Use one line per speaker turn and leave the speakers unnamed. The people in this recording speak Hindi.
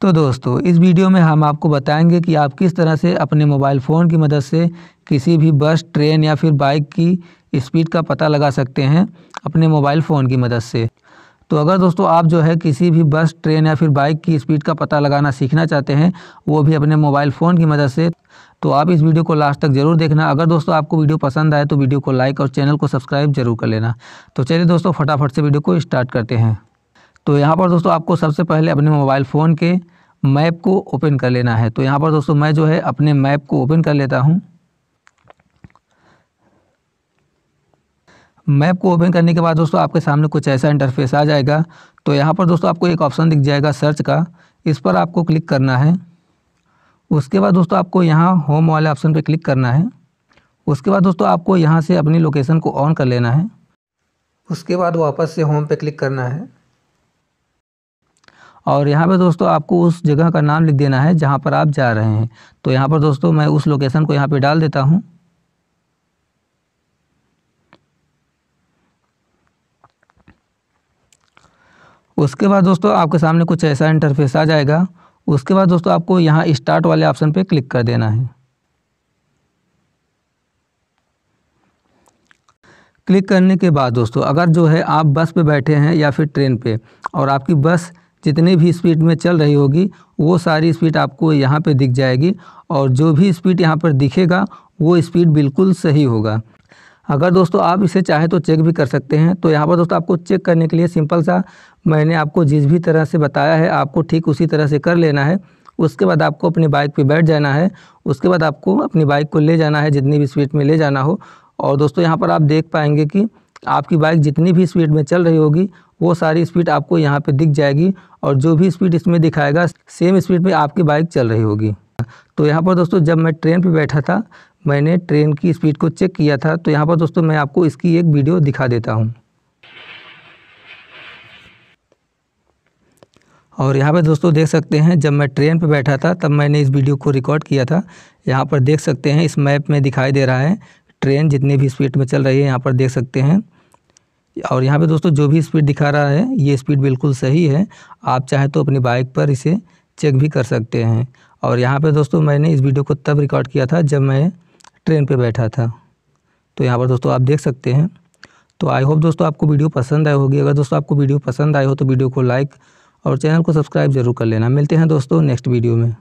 तो दोस्तों इस वीडियो में हम आपको बताएंगे कि आप किस तरह से अपने मोबाइल फ़ोन की मदद से किसी भी बस ट्रेन या फिर बाइक की स्पीड का पता लगा सकते हैं अपने मोबाइल फ़ोन की मदद से तो अगर दोस्तों आप जो है किसी भी बस ट्रेन या फिर बाइक की स्पीड का पता लगाना सीखना चाहते हैं वो भी अपने मोबाइल फ़ोन की मदद से तो आप इस वीडियो को लास्ट तक जरूर देखना अगर दोस्तों आपको वीडियो पसंद आए तो वीडियो को लाइक और चैनल को सब्सक्राइब जरूर कर लेना तो चलिए दोस्तों फटाफट से वीडियो को स्टार्ट करते हैं तो यहाँ पर दोस्तों आपको सबसे पहले अपने मोबाइल फ़ोन के मैप को ओपन कर लेना है तो यहाँ पर दोस्तों मैं जो है अपने मैप को ओपन कर लेता हूँ मैप को ओपन करने के बाद दोस्तों आपके सामने कुछ ऐसा इंटरफेस आ जाएगा तो यहाँ पर दोस्तों आपको एक ऑप्शन दिख जाएगा सर्च का इस पर आपको क्लिक करना है उसके बाद दोस्तों आपको यहाँ होम वाले ऑप्शन पर क्लिक करना है उसके बाद दोस्तों आपको यहाँ से अपनी लोकेशन को ऑन कर लेना है उसके बाद वापस से होम पे क्लिक करना है और यहाँ पर दोस्तों आपको उस जगह का नाम लिख देना है जहाँ पर आप जा रहे हैं तो यहाँ पर दोस्तों मैं उस लोकेशन को यहाँ पर डाल देता हूँ उसके बाद दोस्तों आपके सामने कुछ ऐसा इंटरफेस आ जाएगा उसके बाद दोस्तों आपको यहाँ स्टार्ट वाले ऑप्शन पे क्लिक कर देना है क्लिक करने के बाद दोस्तों अगर जो है आप बस पे बैठे हैं या फिर ट्रेन पे और आपकी बस जितनी भी स्पीड में चल रही होगी वो सारी स्पीड आपको यहाँ पे दिख जाएगी और जो भी स्पीड यहाँ पर दिखेगा वो स्पीड बिल्कुल सही होगा अगर दोस्तों आप इसे चाहें तो चेक भी कर सकते हैं तो यहाँ पर दोस्तों आपको चेक करने के लिए सिंपल सा मैंने आपको जिस भी तरह से बताया है आपको ठीक उसी तरह से कर लेना है उसके बाद आपको अपनी बाइक पर बैठ जाना है उसके बाद आपको अपनी बाइक को ले जाना है जितनी भी स्पीड में ले जाना हो और दोस्तों यहाँ पर आप देख पाएंगे कि आपकी बाइक जितनी भी स्पीड में चल रही होगी वो सारी स्पीड आपको यहाँ पे दिख जाएगी और जो भी स्पीड इसमें दिखाएगा सेम स्पीड में आपकी बाइक चल रही होगी तो यहाँ पर दोस्तों जब मैं ट्रेन पे बैठा था मैंने ट्रेन की स्पीड को चेक किया था तो यहाँ पर दोस्तों मैं आपको इसकी एक वीडियो दिखा देता हूँ और यहाँ पर दोस्तों देख सकते हैं जब मैं ट्रेन पर बैठा था तब मैंने इस वीडियो को रिकॉर्ड किया था यहाँ पर देख सकते हैं इस मैप में दिखाई दे रहा है ट्रेन जितनी भी स्पीड में चल रही है यहाँ पर देख सकते हैं और यहाँ पे दोस्तों जो भी स्पीड दिखा रहा है ये स्पीड बिल्कुल सही है आप चाहें तो अपनी बाइक पर इसे चेक भी कर सकते हैं और यहाँ पे दोस्तों मैंने इस वीडियो को तब रिकॉर्ड किया था जब मैं ट्रेन पे बैठा था तो यहाँ पर दोस्तों आप देख सकते हैं तो आई होप दोस्तों आपको वीडियो पसंद आई होगी अगर दोस्तों आपको वीडियो पसंद आई हो तो वीडियो को लाइक और चैनल को सब्सक्राइब जरूर कर लेना मिलते हैं दोस्तों नेक्स्ट वीडियो में